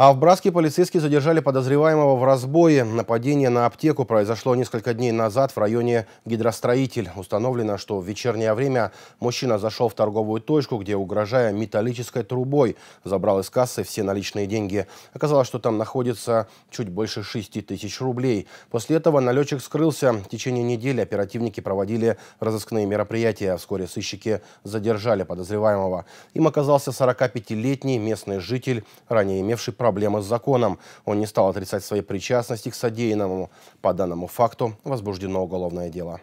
А в Браске полицейские задержали подозреваемого в разбое. Нападение на аптеку произошло несколько дней назад в районе Гидростроитель. Установлено, что в вечернее время мужчина зашел в торговую точку, где, угрожая металлической трубой, забрал из кассы все наличные деньги. Оказалось, что там находится чуть больше 6 тысяч рублей. После этого налетчик скрылся. В течение недели оперативники проводили разыскные мероприятия. Вскоре сыщики задержали подозреваемого. Им оказался 45-летний местный житель, ранее имевший право проблема с законом. Он не стал отрицать своей причастности к содеянному. По данному факту возбуждено уголовное дело.